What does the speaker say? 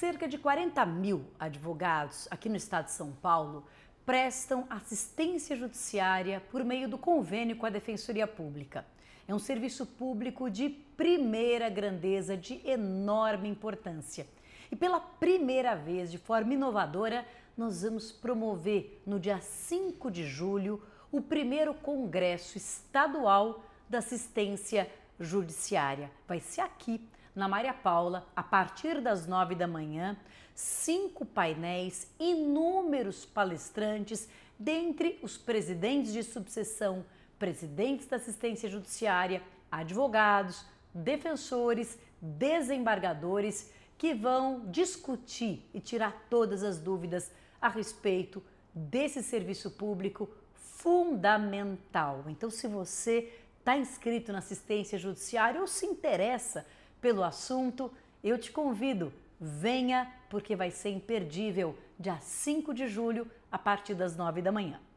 cerca de 40 mil advogados aqui no estado de São Paulo prestam assistência judiciária por meio do convênio com a Defensoria Pública. É um serviço público de primeira grandeza, de enorme importância. E pela primeira vez, de forma inovadora, nós vamos promover no dia 5 de julho o primeiro Congresso Estadual da Assistência judiciária. Vai ser aqui, na Maria Paula, a partir das nove da manhã, cinco painéis, inúmeros palestrantes, dentre os presidentes de subseção, presidentes da assistência judiciária, advogados, defensores, desembargadores, que vão discutir e tirar todas as dúvidas a respeito desse serviço público fundamental. Então, se você está inscrito na assistência judiciária ou se interessa pelo assunto, eu te convido, venha porque vai ser imperdível, dia 5 de julho, a partir das 9 da manhã.